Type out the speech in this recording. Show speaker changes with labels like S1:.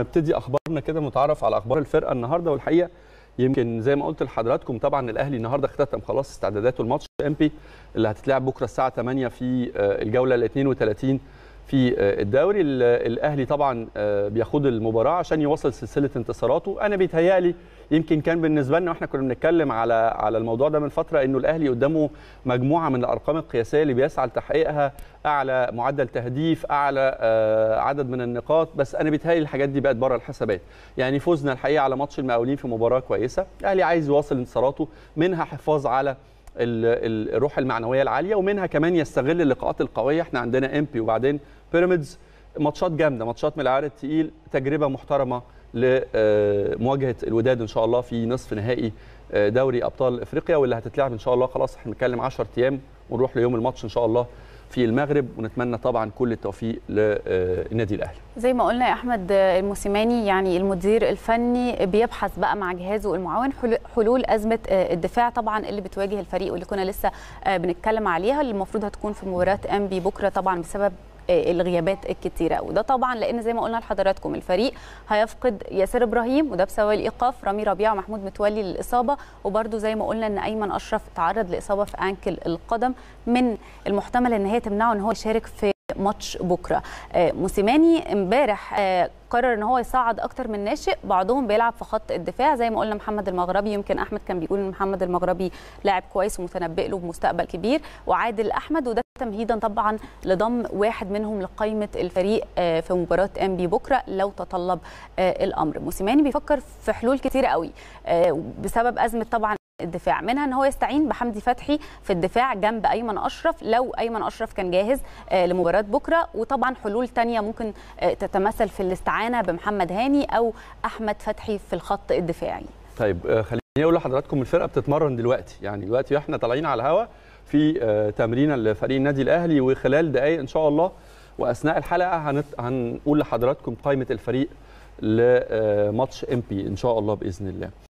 S1: نبتدي اخبارنا كده متعرف على اخبار الفرقه النهارده والحقيقه يمكن زي ما قلت لحضراتكم طبعا الاهلي النهارده اختتم خلاص استعداداته الماتش امبي اللي هتتلعب بكره الساعه 8 في آه، الجوله ال 32 في آه، الدوري الاهلي طبعا آه، بيخوض المباراه عشان يواصل سلسله انتصاراته انا بيتهيالي يمكن كان بالنسبه لنا واحنا كنا بنتكلم على على الموضوع ده من فتره انه الاهلي قدامه مجموعه من الارقام القياسيه اللي بيسعى لتحقيقها اعلى معدل تهديف اعلى آه، عدد من النقاط بس انا بيتهيالي الحاجات دي بقت بره الحسابات يعني فوزنا الحقيقه على ماتش المقاولين في مباراه كويسه الاهلي عايز يواصل انتصاراته منها حفاظ على الروح المعنويه العاليه ومنها كمان يستغل اللقاءات القويه احنا عندنا امبي وبعدين بيراميدز ماتشات جامده ماتشات من العيار التقيل تجربه محترمه لمواجهه آه، الوداد ان شاء الله في نصف نهائي آه، دوري ابطال افريقيا واللي هتتلعب ان شاء الله خلاص احنا بنتكلم 10 ايام ونروح ليوم الماتش ان شاء الله في المغرب ونتمنى طبعا كل التوفيق للنادي آه، الاهلي
S2: زي ما قلنا يا احمد آه، الموسيماني يعني المدير الفني بيبحث بقى مع جهازه المعاون حلول ازمه آه، الدفاع طبعا اللي بتواجه الفريق واللي كنا لسه بنتكلم عليها اللي المفروض هتكون في مباراه انبي بكره طبعا بسبب آه، الغيابات الكتيره وده طبعا لان زي ما قلنا لحضراتكم الفريق هيفقد ياسر ابراهيم وده بسبب الايقاف رامي ربيعه ومحمود متولي للاصابه وبرده زي ما قلنا ان ايمن اشرف تعرض لاصابه في انكل القدم من المحتمل ان هي تمنعه ان هو يشارك في ماتش بكره آه، موسيماني امبارح آه، قرر ان هو يصعد اكتر من ناشئ بعضهم بيلعب في خط الدفاع زي ما قلنا محمد المغربي يمكن احمد كان بيقول ان محمد المغربي لاعب كويس ومتنبئ له بمستقبل كبير وعادل احمد وده تمهيدا طبعا لضم واحد منهم لقائمه الفريق آه، في مباراه انبي بكره لو تطلب الامر موسيماني بيفكر في حلول كتير قوي بسبب ازمه طبعا الدفاع منها ان هو يستعين بحمدي فتحي في الدفاع جنب ايمن اشرف لو ايمن اشرف كان جاهز آه، لمباراه بكره وطبعا حلول ثانيه ممكن آه، تتمثل في الاستعانه بمحمد هاني او احمد فتحي في الخط الدفاعي
S1: طيب آه، خليني اقول لحضراتكم الفرقه بتتمرن دلوقتي يعني دلوقتي احنا طالعين على الهواء في تمرين لفريق النادي الاهلي وخلال دقائق ان شاء الله واثناء الحلقه هنت... هنقول لحضراتكم قائمه الفريق لماتش ام بي ان شاء الله باذن الله